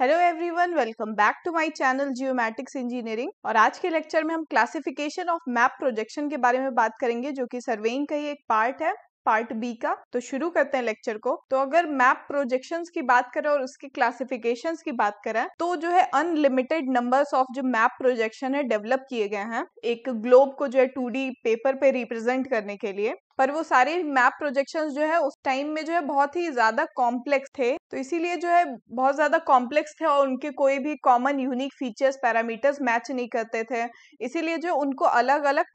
hello everyone welcome back to my channel geomatics engineering और आज के लेक्चर में हम क्लासिफिकेशन ऑफ मैप प्रोजेक्शन के बारे में बात करेंगे जो कि सर्वेइंग का ही एक पार्ट है पार्ट बी का तो शुरू करते हैं लेक्चर को तो अगर मैप प्रोजेक्शन की बात करें और उसके क्लासिफिकेशन की बात करें तो जो है अनलिमिटेड नंबर्स ऑफ जो मैप प्रोजेक्शन है डेवलप किए गए हैं एक ग्लोब को जो है टू पेपर पे रिप्रेजेंट करने के लिए पर वो सारे मैप प्रोजेक्शन जो है उस टाइम में जो है बहुत ही ज्यादा कॉम्प्लेक्स थे तो इसीलिए जो है बहुत ज्यादा कॉम्प्लेक्स थे और उनके कोई भी common unique features parameters match नहीं करते थे इसीलिए जो उनको अलग अलग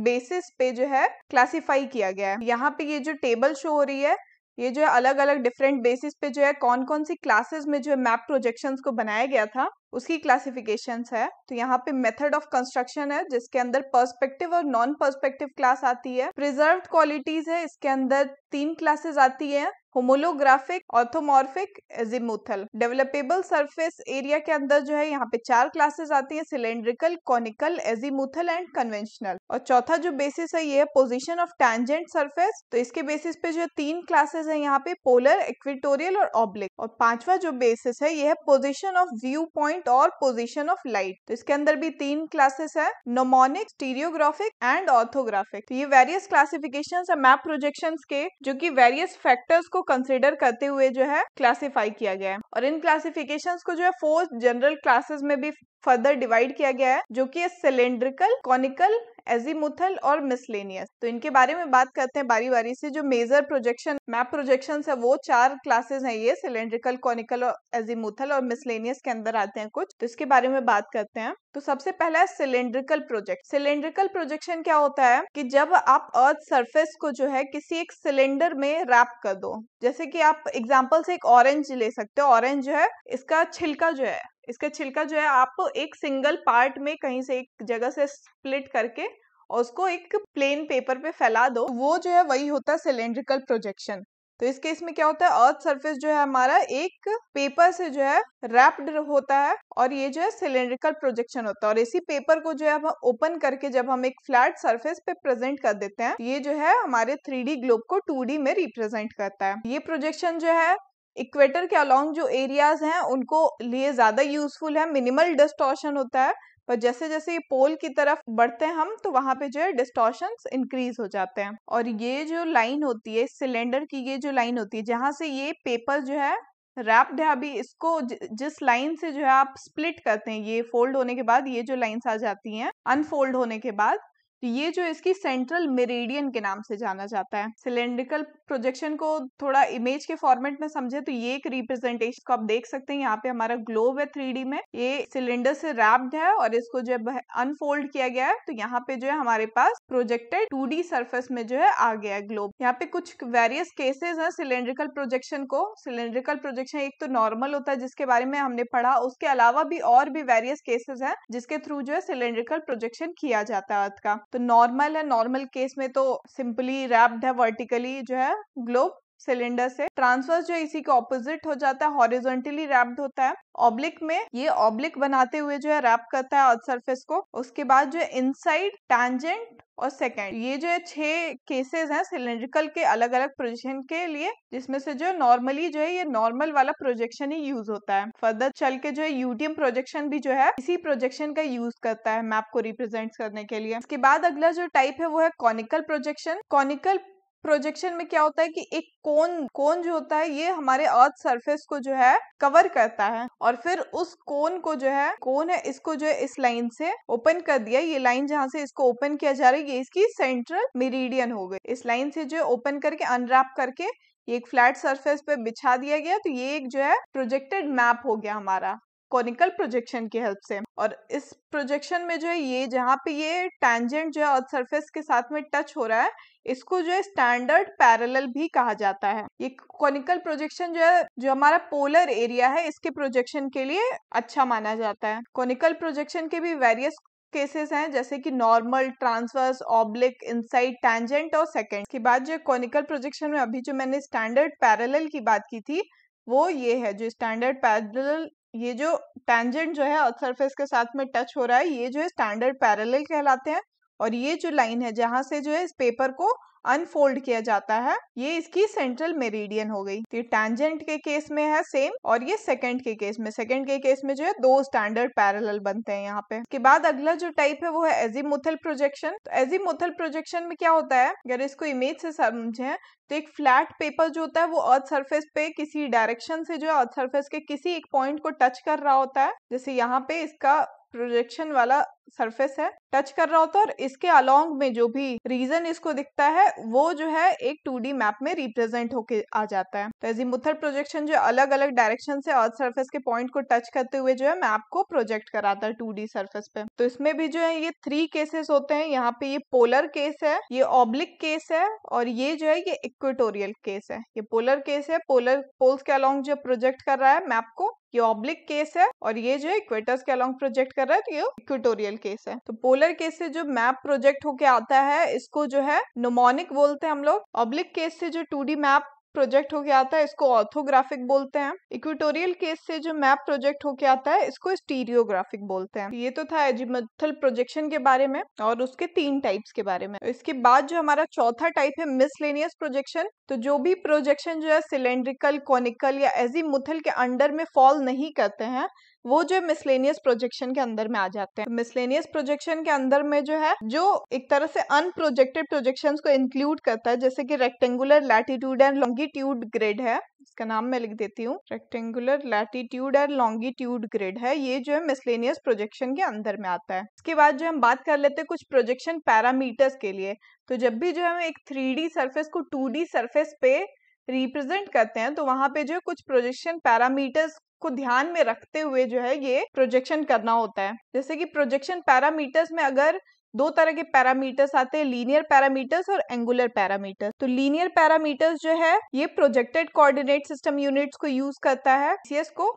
बेसिस पे जो है क्लासिफाई किया गया है यहाँ पे ये जो टेबल शो हो रही है ये जो है अलग अलग डिफरेंट बेसिस पे जो है कौन कौन सी क्लासेस में जो है मैप प्रोजेक्शंस को बनाया गया था उसकी क्लासिफिकेशन है तो यहाँ पे मेथड ऑफ कंस्ट्रक्शन है जिसके अंदर पर्सपेक्टिव और नॉन पर्सपेक्टिव क्लास आती है प्रिजर्व क्वालिटीज है इसके अंदर तीन क्लासेस आती है होमोलोग्राफिक ऑर्थोमॉर्फिक जिमोथल डेवलपेबल सरफेस एरिया के अंदर जो है यहाँ पे चार क्लासेस आती है cylindrical conical azimuthal and conventional और चौथा जो बेसिस है ये है पोजिशन ऑफ टैंजेंट सरफेस तो इसके बेसिस पे जो तीन क्लासेस है यहाँ पे पोलर इक्विटोरियल और ऑब्लिक और पांचवा जो बेसिस है ये है पोजिशन ऑफ व्यू पॉइंट और पोजिशन ऑफ लाइट तो इसके अंदर भी तीन क्लासेस है नोमोनिक स्टीरियोग्राफिक एंड ऑर्थोग्राफिक ये वेरियस क्लासिफिकेशन है मैप प्रोजेक्शन के जो की वेरियस फैक्टर्स को कंसिडर करते हुए जो है क्लासिफाई किया गया है और इन क्लासिफिकेशन को जो है फोर जनरल क्लासेस में भी फर्दर डिवाइड किया गया है जो कि सिलेंड्रिकल कॉनिकल एजीमुथल और मिसलेनियस तो इनके बारे में बात करते हैं बारी बारी से जो मेजर प्रोजेक्शन मैप प्रोजेक्शन है वो चार क्लासेस हैं ये सिलेंड्रिकल कॉनिकल और एजीमुथल और मिसलेनियस के अंदर आते हैं कुछ तो इसके बारे में बात करते हैं तो सबसे पहला है सिलेंड्रिकल प्रोजेक्ट सिलेंड्रिकल प्रोजेक्शन क्या होता है कि जब आप अर्थ सरफेस को जो है किसी एक सिलेंडर में रैप कर दो जैसे कि आप एग्जाम्पल से एक ऑरेंज ले सकते हो ऑरेंज जो है इसका छिलका जो है इसका छिलका जो है आप एक सिंगल पार्ट में कहीं से एक जगह से स्प्लिट करके और उसको एक प्लेन पेपर पे फैला दो वो जो है वही होता है सिलेंड्रिकल प्रोजेक्शन तो इस केस में क्या होता है अर्थ सरफेस जो है हमारा एक पेपर से जो है रैप्ड होता है और ये जो है सिलेंड्रिकल प्रोजेक्शन होता है और इसी पेपर को जो है हम ओपन करके जब हम एक फ्लैट सरफेस पे प्रेजेंट कर देते हैं ये जो है हमारे थ्री ग्लोब को टू में रिप्रेजेंट करता है ये प्रोजेक्शन जो है इक्वेटर के अलॉन्ग जो एरियाज हैं उनको लिए ज्यादा यूजफुल है मिनिमल डिस्टॉर्शन होता है पर जैसे जैसे ये पोल की तरफ बढ़ते हैं हम तो वहां पे जो है डिस्टोशन इंक्रीज हो जाते हैं और ये जो लाइन होती है सिलेंडर की ये जो लाइन होती है जहां से ये पेपर जो है रैप्ड है अभी इसको जिस लाइन से जो है आप स्प्लिट करते हैं ये फोल्ड होने के बाद ये जो लाइन्स आ जाती हैं अनफोल्ड होने के बाद तो ये जो इसकी सेंट्रल मेरेडियन के नाम से जाना जाता है सिलेंड्रिकल प्रोजेक्शन को थोड़ा इमेज के फॉर्मेट में समझे तो ये एक रिप्रेजेंटेशन को आप देख सकते हैं यहाँ पे हमारा ग्लोब है थ्री में ये सिलेंडर से रैप्ड है और इसको जब अनफोल्ड किया गया है तो यहाँ पे जो है हमारे पास प्रोजेक्टेड टू सरफेस में जो है आ गया है ग्लोब यहाँ पे कुछ वेरियस केसेस हैं सिलेंड्रिकल प्रोजेक्शन को सिलेंड्रिकल प्रोजेक्शन एक तो नॉर्मल होता है जिसके बारे में हमने पढ़ा उसके अलावा भी और भी वेरियस केसेस हैं जिसके थ्रू जो है सिलेंड्रिकल प्रोजेक्शन किया जाता है अर्थ का तो नॉर्मल है नॉर्मल केस में तो सिंपली रैप्ड है वर्टिकली जो है ग्लोब सिलेंडर से ट्रांसवर्स जो इसी के ऑपोजिट हो जाता है हॉरिजॉन्टली रैप्ड होता है ऑब्लिक में ये ऑब्लिक बनाते हुए जो है रैप करता है अर्थ सरफेस को उसके बाद जो इनसाइड टैंजेंट और सेकेंड ये जो है छह केसेस हैं सिलेंड्रिकल के अलग अलग प्रोजेक्शन के लिए जिसमें से जो नॉर्मली जो है ये नॉर्मल वाला प्रोजेक्शन ही यूज होता है फर्दर चल के जो है यूटीएम प्रोजेक्शन भी जो है इसी प्रोजेक्शन का यूज करता है मैप को रिप्रेजेंट करने के लिए इसके बाद अगला जो टाइप है वो है कॉनिकल प्रोजेक्शन कॉनिकल प्रोजेक्शन में क्या होता है कि एक कोन कोन जो होता है ये हमारे अर्थ सरफेस को जो है कवर करता है और फिर उस कोन को जो है कोन है इसको जो है इस लाइन से ओपन कर दिया ये लाइन जहाँ से इसको ओपन किया जा रहा है ये इसकी सेंट्रल मेरिडियन हो गई इस लाइन से जो है ओपन करके अनरैप करके ये एक फ्लैट सरफेस पे बिछा दिया गया तो ये एक जो है प्रोजेक्टेड मैप हो गया हमारा कॉनिकल प्रोजेक्शन की हेल्प से और इस प्रोजेक्शन में जो है ये जहाँ पे ये टैंजेंट जो है अर्थ सरफेस के साथ में टच हो रहा है इसको जो है स्टैंडर्ड पैरेलल भी कहा जाता है ये कॉनिकल प्रोजेक्शन जो है जो हमारा पोलर एरिया है इसके प्रोजेक्शन के लिए अच्छा माना जाता है कॉनिकल प्रोजेक्शन के भी वेरियस केसेस हैं जैसे कि normal transverse oblique inside tangent और सेकेंड की बात जो कॉनिकल प्रोजेक्शन में अभी जो मैंने स्टैंडर्ड पैरेलल की बात की थी वो ये है जो स्टैंडर्ड पैरेलल ये जो टेंजेंट जो है अर्थ सरफेस के साथ में टच हो रहा है ये जो है स्टैंडर्ड पैरेलल कहलाते हैं और ये जो लाइन है जहां से जो है इस पेपर को अनफोल्ड किया जाता है ये इसकी सेंट्रल मेरिडियन हो गई तो ये टेंजेंट के केस में है सेम और ये सेकंड के केस में सेकंड के केस में जो है दो स्टैंडर्ड पैरेलल बनते हैं यहाँ पे के बाद अगला जो टाइप है वो है एजीमुथल प्रोजेक्शन तो एजीमुथल प्रोजेक्शन में क्या होता है अगर इसको इमेज से समझे तो एक फ्लैट पेपर जो होता है वो अर्थ सर्फेस पे किसी डायरेक्शन से जो है अर्थ सर्फेस के किसी एक पॉइंट को टच कर रहा होता है जैसे यहाँ पे इसका प्रोजेक्शन वाला सरफेस है टच कर रहा होता है और इसके अलोंग में जो भी रीजन इसको दिखता है वो जो है एक टू मैप में रिप्रेजेंट होके आ जाता है तो मुथर प्रोजेक्शन जो अलग अलग डायरेक्शन से अर्थ सर्फेस के पॉइंट को टच करते हुए जो है मैप को प्रोजेक्ट कराता है टू सरफेस पे तो इसमें भी जो है ये थ्री केसेस होते हैं यहाँ पे ये पोलर केस है ये ऑब्लिक केस है और ये जो है ये इक्वेटोरियल केस है ये पोलर केस है पोलर पोल्स के अलोंग जो प्रोजेक्ट कर रहा है मैप को ये ऑब्लिक केस है और ये जो है इक्वेटर्स के अलोंग प्रोजेक्ट कर रहा है तो ये इक्वेटोरियल केस है तो पोलर केस से जो मैप प्रोजेक्ट होके आता है इसको जो है नोमोनिक बोलते हैं हम लोग ऑब्लिक केस से जो टू मैप प्रोजेक्ट होके आता है इसको ऑर्थोग्राफिक बोलते हैं इक्विटोरियल केस से जो मैप प्रोजेक्ट होके आता है इसको स्टीरियोग्राफिक बोलते हैं ये तो था एजिमथल प्रोजेक्शन के बारे में और उसके तीन टाइप्स के बारे में इसके बाद जो हमारा चौथा टाइप है मिसलेनियस प्रोजेक्शन तो जो भी प्रोजेक्शन जो है सिलेंड्रिकल कॉनिकल या एजिमुथल के अंडर में फॉल नहीं करते हैं वो जो मिसलेनियस प्रोजेक्शन के अंदर में आ जाते हैं मिसलेनियस प्रोजेक्शन के अंदर में जो है जो एक तरह से अनप्रोजेक्टेड प्रोजेक्शन को इंक्लूड करता है जैसे कि rectangular latitude and longitude grid है इसका नाम मैं लिख देती हूँ rectangular latitude and longitude grid है ये जो है मिसलेनियस प्रोजेक्शन के अंदर में आता है इसके बाद जो हम बात कर लेते हैं कुछ प्रोजेक्शन पैरामीटर्स के लिए तो जब भी जो हम एक थ्री डी को टू डी पे रिप्रेजेंट करते हैं तो वहां पे जो कुछ प्रोजेक्शन पैरामीटर्स को ध्यान में रखते हुए जो है ये प्रोजेक्शन करना होता है जैसे कि प्रोजेक्शन पैरामीटर्स में अगर दो तरह के पैरामीटर्स आते हैं लीनियर पैरामीटर्स और एंगुलर पैरामीटर्स तो लीनियर पैरामीटर्स जो है ये प्रोजेक्टेड कोऑर्डिनेट सिस्टम यूनिट्स को यूज करता है सीएस को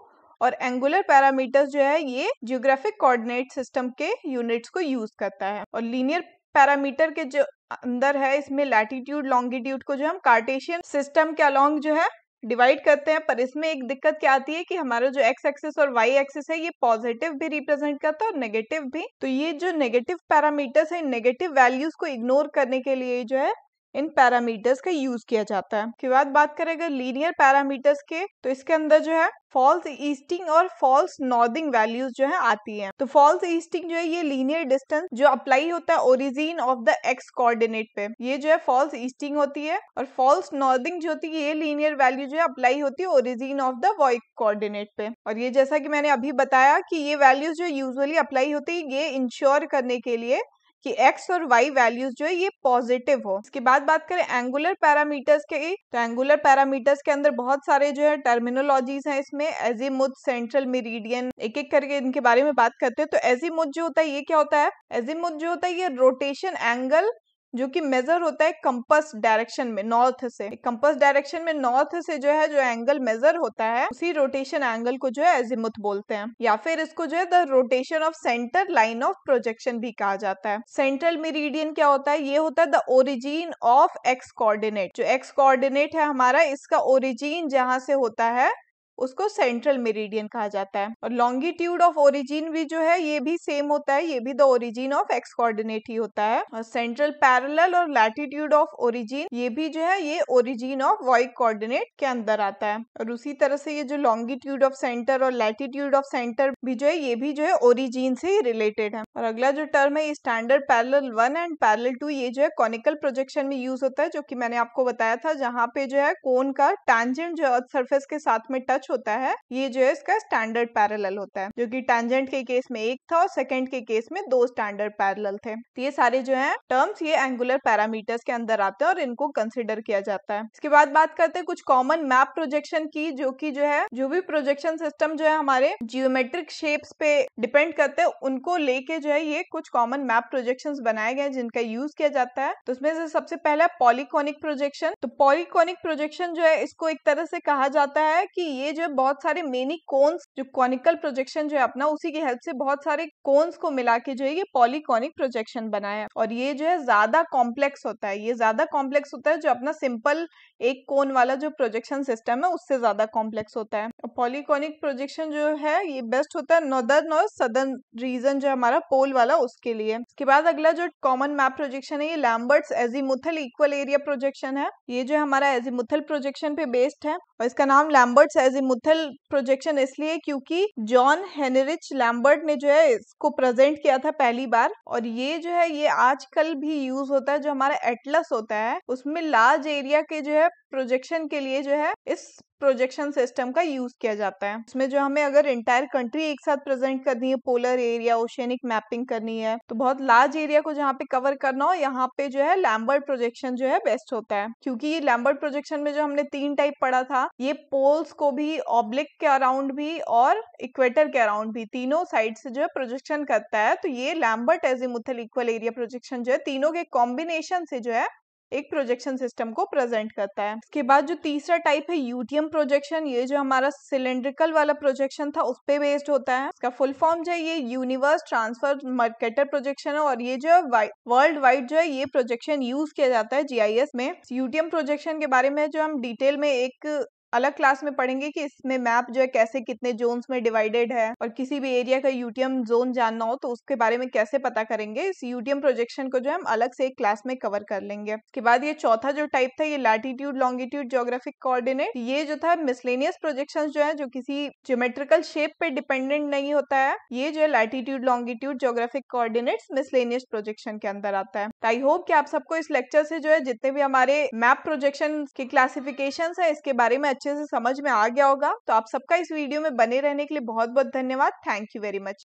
और एंगुलर पैरामीटर्स जो है ये जियोग्राफिक कोऑर्डिनेट सिस्टम के यूनिट्स को यूज करता है और लीनियर पैरामीटर के जो अंदर है इसमें लैटिट्यूड लॉन्गिट्यूड को जो हम कार्टेशियन सिस्टम के अलोंग जो है डिवाइड करते हैं पर इसमें एक दिक्कत क्या आती है कि हमारा जो एक्स एक्सिस और वाई एक्सिस है ये पॉजिटिव भी रिप्रेजेंट करता है और नेगेटिव भी तो ये जो नेगेटिव पैरामीटर्स है नेगेटिव वैल्यूज को इग्नोर करने के लिए जो है इन पैरामीटर्स का यूज किया जाता है उसके बाद बात करें अगर लीनियर पैरामीटर्स के तो इसके अंदर जो है फॉल्स ईस्टिंग और फॉल्स नॉर्दिंग वैल्यूज जो है आती हैं तो फॉल्स ईस्टिंग जो है ये लीनियर डिस्टेंस जो अप्लाई होता है origin of the X coordinate पे ये जो है फॉल्स ईस्टिंग होती है और फॉल्स नॉर्दिंग जो होती है ये लीनियर वैल्यू जो है अप्लाई होती है origin of the Y coordinate पे और ये जैसा कि मैंने अभी बताया कि ये वैल्यूज जो यूजुअली अप्लाई होती है ये इंश्योर करने के लिए कि एक्स और वाई वैल्यूज जो है ये पॉजिटिव हो इसके बाद बात करें एंगुलर पैरामीटर्स के तो एंगुलर पैरामीटर्स के अंदर बहुत सारे जो है टर्मिनोलॉजीज हैं इसमें एजीमुथ सेंट्रल मेरिडियन एक एक करके इनके बारे में बात करते हैं तो एजीमुथ जो होता है ये क्या होता है एजीमुथ जो होता है ये रोटेशन एंगल जो कि मेजर होता है कंपस डायरेक्शन में नॉर्थ से कंपस डायरेक्शन में नॉर्थ से जो है जो एंगल मेजर होता है उसी रोटेशन एंगल को जो है एजिमुथ बोलते हैं या फिर इसको जो है the rotation of centre line of projection भी कहा जाता है सेंट्रल मेरिडियन क्या होता है ये होता है the origin of X coordinate जो एक्स कोऑर्डिनेट है हमारा इसका ओरिजिन जहां से होता है उसको सेंट्रल मेरिडियन कहा जाता है और लॉन्गिट्यूड ऑफ ओरिजिन भी जो है ये भी सेम होता है ये भी the origin of X coordinate ही होता है और सेंट्रल पैरेलल और लैटिट्यूड ऑफ ओरिजिन ये भी जो है ये ओरिजिन ऑफ वाई कोऑर्डिनेट के अंदर आता है और उसी तरह से ये जो लॉन्गिट्यूड ऑफ सेंटर और लैटिट्यूड ऑफ सेंटर भी जो है ये भी जो है ओरिजिन से ही रिलेटेड है और अगला जो टर्म है standard parallel one and parallel two ये जो है कॉनिकल प्रोजेक्शन में यूज होता है जो की मैंने आपको बताया था जहाँ पे जो है कोन का टैंजेंट जो अर्थ सर्फेस के साथ में टच टच होता है ये जो है इसका स्टैंडर्ड पैरेलल होता है जो कि टेंजेंट के केस में एक था और सेकंड के केस में दो स्टैंडर्ड पैरेलल थे तो ये सारे जो है टर्म्स ये एंगुलर पैरामीटर्स के अंदर आते हैं और इनको कंसिडर किया जाता है इसके बाद बात करते हैं कुछ कॉमन मैप प्रोजेक्शन की जो की जो है जो भी प्रोजेक्शन सिस्टम जो है हमारे जियोमेट्रिक शेप्स पे डिपेंड करते हैं उनको लेके जो है ये कुछ कॉमन मैप प्रोजेक्शन बनाए गए जिनका यूज किया जाता है तो उसमें से सबसे पहला पॉलिकॉनिक प्रोजेक्शन तो पॉलिकॉनिक प्रोजेक्शन जो है इसको एक तरह से कहा जाता है कि ये जो है बहुत सारे मेनी कोन्स जो कॉनिकल प्रोजेक्शन जो है अपना उसी की हेल्प से बहुत सारे कोन्स को मिला के जो है ये पॉलीकॉनिक प्रोजेक्शन बनाया और ये जो है ज्यादा कॉम्प्लेक्स होता है ये ज्यादा कॉम्प्लेक्स होता है जो अपना सिंपल एक कोन वाला जो प्रोजेक्शन सिस्टम है उससे ज्यादा कॉम्प्लेक्स होता है पॉलीकोनिक प्रोजेक्शन जो है ये बेस्ट होता है नॉर्दर्न और सदर्न रीजन जो हमारा पोल वाला उसके लिए इसके बाद अगला जो कॉमन मैप प्रोजेक्शन है ये Lambert's azimuthal equal area projection है ये जो हमारा एजीमुथल प्रोजेक्शन पे बेस्ड है और इसका नाम लैम्बर्ट्स एजीमुथल प्रोजेक्शन इसलिए क्योंकि जॉन हेनरिच लैम्बर्ट ने जो है इसको प्रेजेंट किया था पहली बार और ये जो है ये आजकल भी यूज होता है जो हमारा एटलस होता है उसमें लार्ज एरिया के जो है है प्रोजेक्शन के लिए जो है इस प्रोजेक्शन सिस्टम का यूज किया जाता है इसमें जो हमें अगर इंटायर कंट्री एक साथ प्रेजेंट करनी है पोलर एरिया ओशियनिक मैपिंग करनी है तो बहुत लार्ज एरिया को जहाँ पे कवर करना हो यहाँ पे जो है लैम्बर्ट प्रोजेक्शन जो है बेस्ट होता है क्योंकि ये लैम्बर्ट प्रोजेक्शन में जो हमने तीन टाइप पढ़ा था ये पोल्स को भी ऑब्लिक के अराउंड भी और इक्वेटर के अराउंड भी तीनों साइड से जो है प्रोजेक्शन करता है तो ये Lambert azimuthal equal area projection जो है तीनों के कॉम्बिनेशन से जो है एक प्रोजेक्शन सिस्टम को प्रेजेंट करता है इसके बाद जो तीसरा टाइप है यूटीएम प्रोजेक्शन ये जो हमारा सिलेंड्रिकल वाला प्रोजेक्शन था उस पर बेस्ड होता है इसका फुल फॉर्म जो है ये यूनिवर्स ट्रांसफर मार्केटर प्रोजेक्शन है और ये जो है वर्ल्ड वाइड जो है ये प्रोजेक्शन यूज किया जाता है जीआईएस में यूटीएम प्रोजेक्शन के बारे में जो हम डिटेल में एक अलग क्लास में पढ़ेंगे कि इसमें मैप जो है कैसे कितने जोन में डिवाइडेड है और किसी भी एरिया का यूटीएम जोन जानना हो तो उसके बारे में कैसे पता करेंगे इस यूटीएम प्रोजेक्शन को जो है हम अलग से एक क्लास में कवर कर लेंगे के बाद ये चौथा जो टाइप था ये लैटिट्यूड लॉन्गिट्यूड जोग्राफिक कोऑर्डिनेट ये जो था मिसलेनियस प्रोजेक्शन जो है जो किसी ज्योमेट्रिकल शेप पे डिपेंडेंट नहीं होता है ये जो है latitude longitude geographic coordinates miscellaneous projection के अंदर आता है आई होप कि आप सबको इस लेक्चर से जो है जितने भी हमारे मैप प्रोजेक्शन के क्लासिफिकेशन है इसके बारे में अच्छे से समझ में आ गया होगा तो आप सबका इस वीडियो में बने रहने के लिए बहुत बहुत धन्यवाद थैंक यू वेरी मच